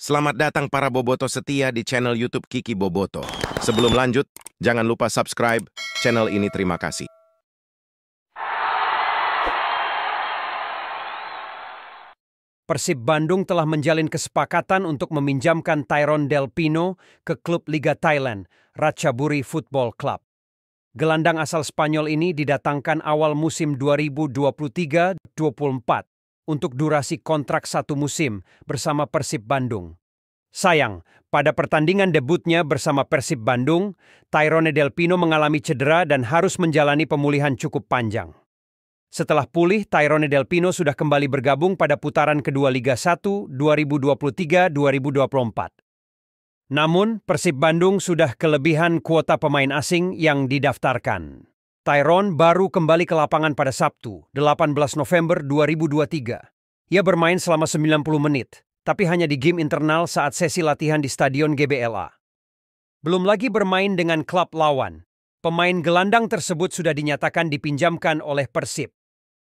Selamat datang para Boboto setia di channel YouTube Kiki Boboto. Sebelum lanjut, jangan lupa subscribe channel ini. Terima kasih. Persib Bandung telah menjalin kesepakatan untuk meminjamkan Tyron Del Pino ke klub Liga Thailand, Ratchaburi Football Club. Gelandang asal Spanyol ini didatangkan awal musim 2023-24 untuk durasi kontrak satu musim bersama Persib Bandung. Sayang, pada pertandingan debutnya bersama Persib Bandung, Tyrone Del Pino mengalami cedera dan harus menjalani pemulihan cukup panjang. Setelah pulih, Tyrone Del Pino sudah kembali bergabung pada putaran kedua Liga 1 2023-2024. Namun, Persib Bandung sudah kelebihan kuota pemain asing yang didaftarkan. Tyrone baru kembali ke lapangan pada Sabtu, 18 November 2023. Ia bermain selama 90 menit, tapi hanya di game internal saat sesi latihan di Stadion GBLA. Belum lagi bermain dengan klub lawan. Pemain gelandang tersebut sudah dinyatakan dipinjamkan oleh Persib.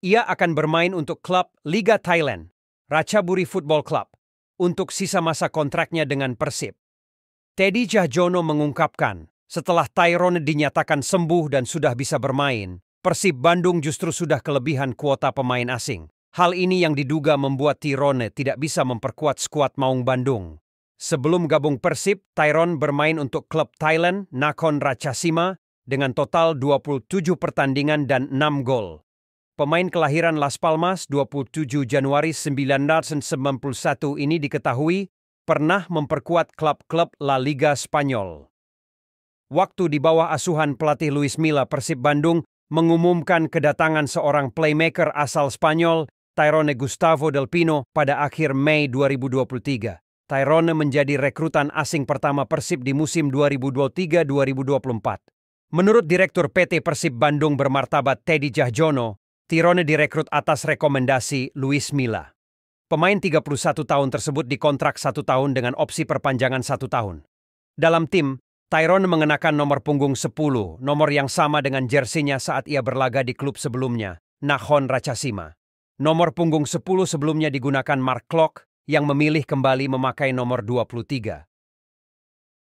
Ia akan bermain untuk klub Liga Thailand, Ratchaburi Football Club, untuk sisa masa kontraknya dengan Persib. Teddy Cahjono mengungkapkan, setelah Tyrone dinyatakan sembuh dan sudah bisa bermain, Persib Bandung justru sudah kelebihan kuota pemain asing. Hal ini yang diduga membuat Tyrone tidak bisa memperkuat skuad Maung Bandung. Sebelum gabung Persib, Tyrone bermain untuk klub Thailand Nakhon Ratchasima dengan total 27 pertandingan dan 6 gol. Pemain kelahiran Las Palmas 27 Januari 1991 ini diketahui pernah memperkuat klub-klub La Liga Spanyol waktu di bawah asuhan pelatih Luis Milla Persib Bandung mengumumkan kedatangan seorang playmaker asal Spanyol, Tyrone Gustavo Del Pino, pada akhir Mei 2023. Tyrone menjadi rekrutan asing pertama Persib di musim 2023-2024. Menurut Direktur PT Persib Bandung bermartabat Teddy Jahjono, Tyrone direkrut atas rekomendasi Luis Milla. Pemain 31 tahun tersebut dikontrak satu tahun dengan opsi perpanjangan satu tahun. Dalam tim, Tyrone mengenakan nomor punggung 10, nomor yang sama dengan jersinya saat ia berlaga di klub sebelumnya, Nahon Rachasima. Nomor punggung 10 sebelumnya digunakan Mark Klok yang memilih kembali memakai nomor 23.